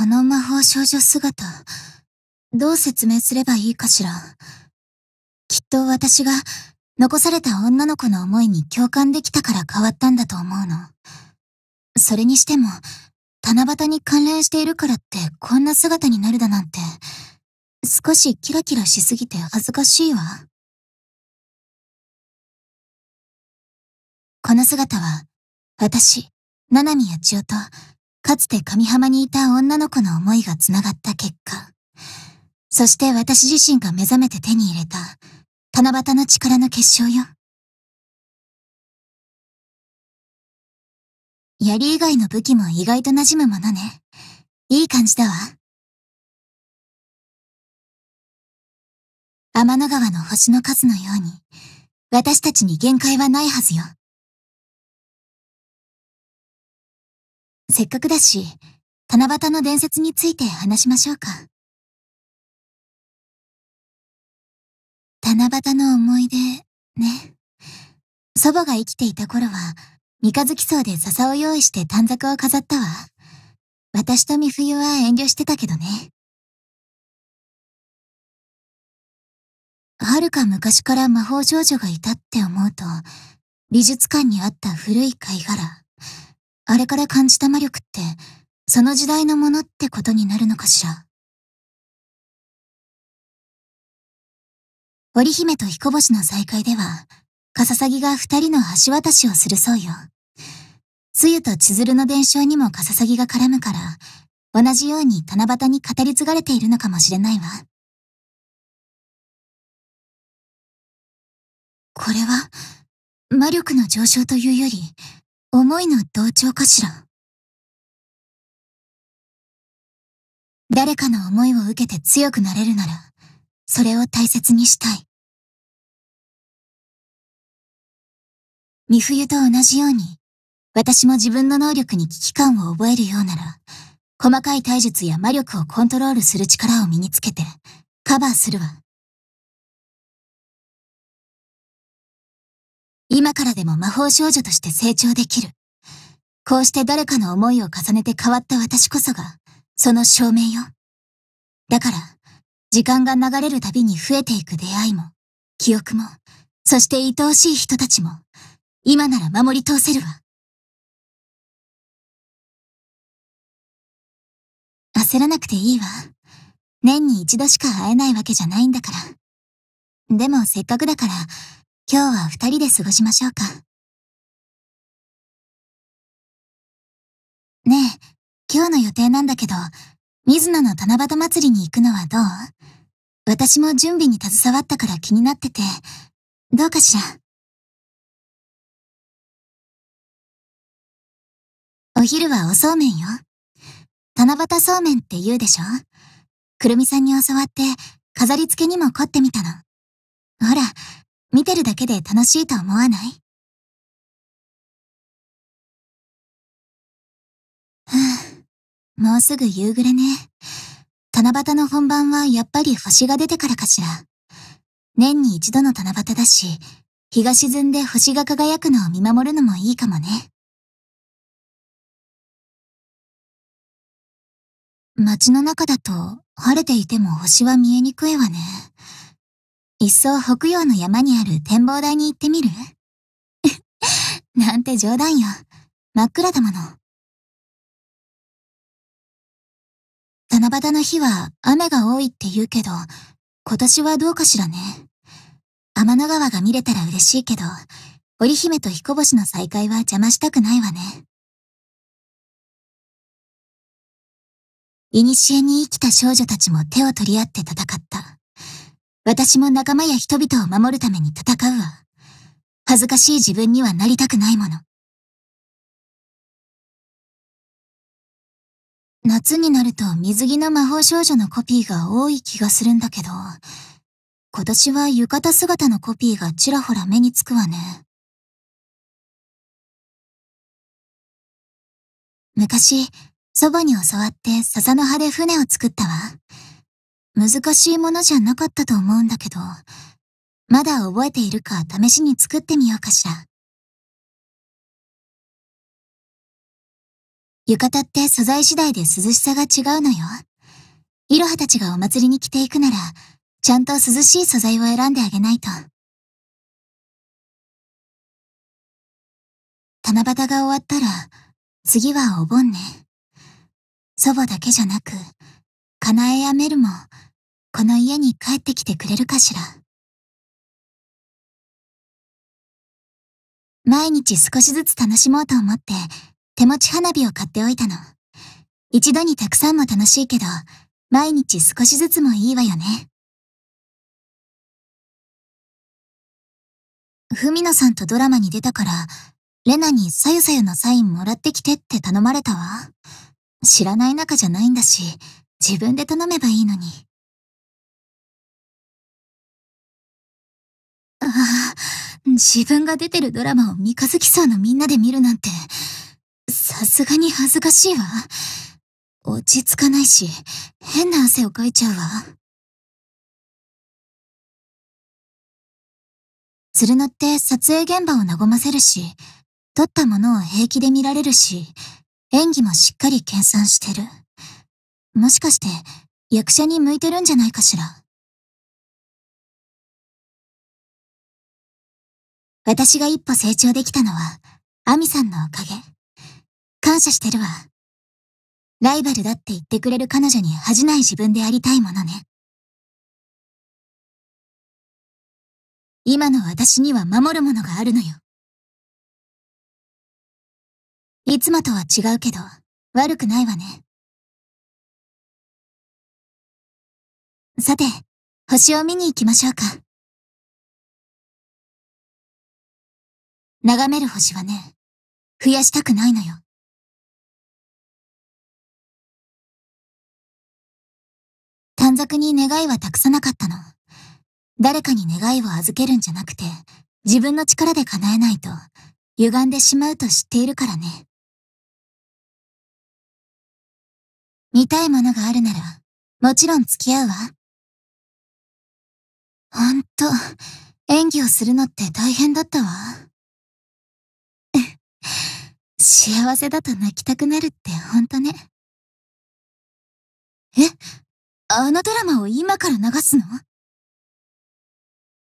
この魔法少女姿、どう説明すればいいかしら。きっと私が残された女の子の思いに共感できたから変わったんだと思うの。それにしても、七夕に関連しているからってこんな姿になるだなんて、少しキラキラしすぎて恥ずかしいわ。この姿は、私、七海八千代と、かつて上浜にいた女の子の思いが繋がった結果、そして私自身が目覚めて手に入れた、七夕の力の結晶よ。槍以外の武器も意外と馴染むものね。いい感じだわ。天の川の星の数のように、私たちに限界はないはずよ。せっかくだし、七夕の伝説について話しましょうか。七夕の思い出、ね。祖母が生きていた頃は、三日月荘で笹を用意して短冊を飾ったわ。私と美冬は遠慮してたけどね。遥か昔から魔法少女がいたって思うと、美術館にあった古い貝殻。あれから感じた魔力って、その時代のものってことになるのかしら。織姫と彦星の再会では、カササギが二人の橋渡しをするそうよ。つゆと千鶴の伝承にもカササギが絡むから、同じように七夕に語り継がれているのかもしれないわ。これは、魔力の上昇というより、思いの同調かしら。誰かの思いを受けて強くなれるなら、それを大切にしたい。三冬と同じように、私も自分の能力に危機感を覚えるようなら、細かい体術や魔力をコントロールする力を身につけて、カバーするわ。今からでも魔法少女として成長できる。こうして誰かの思いを重ねて変わった私こそが、その証明よ。だから、時間が流れるたびに増えていく出会いも、記憶も、そして愛おしい人たちも、今なら守り通せるわ。焦らなくていいわ。年に一度しか会えないわけじゃないんだから。でもせっかくだから、今日は二人で過ごしましょうか。ねえ、今日の予定なんだけど、水野の七夕祭りに行くのはどう私も準備に携わったから気になってて、どうかしら。お昼はおそうめんよ。七夕そうめんって言うでしょくるみさんに教わって、飾り付けにも凝ってみたの。ほら、見てるだけで楽しいと思わないふもうすぐ夕暮れね。七夕の本番はやっぱり星が出てからかしら。年に一度の七夕だし、日が沈んで星が輝くのを見守るのもいいかもね。街の中だと晴れていても星は見えにくいわね。一層北洋の山にある展望台に行ってみる なんて冗談よ。真っ暗だもの。七夕の日は雨が多いって言うけど、今年はどうかしらね。天の川が見れたら嬉しいけど、織姫と彦星の再会は邪魔したくないわね。古に生きた少女たちも手を取り合って戦った。私も仲間や人々を守るために戦うわ。恥ずかしい自分にはなりたくないもの。夏になると水着の魔法少女のコピーが多い気がするんだけど、今年は浴衣姿のコピーがちらほら目につくわね。昔、祖母に教わって笹の葉で船を作ったわ。難しいものじゃなかったと思うんだけど、まだ覚えているか試しに作ってみようかしら。浴衣って素材次第で涼しさが違うのよ。いろはたちがお祭りに着ていくなら、ちゃんと涼しい素材を選んであげないと。七夕が終わったら、次はお盆ね。祖母だけじゃなく、叶えやメルも、この家に帰ってきてくれるかしら。毎日少しずつ楽しもうと思って、手持ち花火を買っておいたの。一度にたくさんも楽しいけど、毎日少しずつもいいわよね。文野さんとドラマに出たから、レナにさよさよのサインもらってきてって頼まれたわ。知らない仲じゃないんだし、自分で頼めばいいのに。ああ、自分が出てるドラマを三日月さんのみんなで見るなんて、さすがに恥ずかしいわ。落ち着かないし、変な汗をかいちゃうわ。鶴野って撮影現場を和ませるし、撮ったものを平気で見られるし、演技もしっかり研鑽してる。もしかして、役者に向いてるんじゃないかしら。私が一歩成長できたのは、アミさんのおかげ。感謝してるわ。ライバルだって言ってくれる彼女に恥じない自分でありたいものね。今の私には守るものがあるのよ。いつもとは違うけど、悪くないわね。さて、星を見に行きましょうか。眺める星はね、増やしたくないのよ。短冊に願いは託さなかったの。誰かに願いを預けるんじゃなくて、自分の力で叶えないと、歪んでしまうと知っているからね。見たいものがあるなら、もちろん付き合うわ。ほんと、演技をするのって大変だったわ。幸せだと泣きたくなるってほんとね。えあのドラマを今から流すの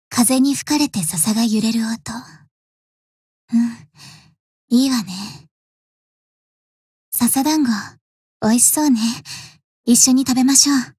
風に吹かれて笹が揺れる音。うん、いいわね。笹団子、美味しそうね。一緒に食べましょう。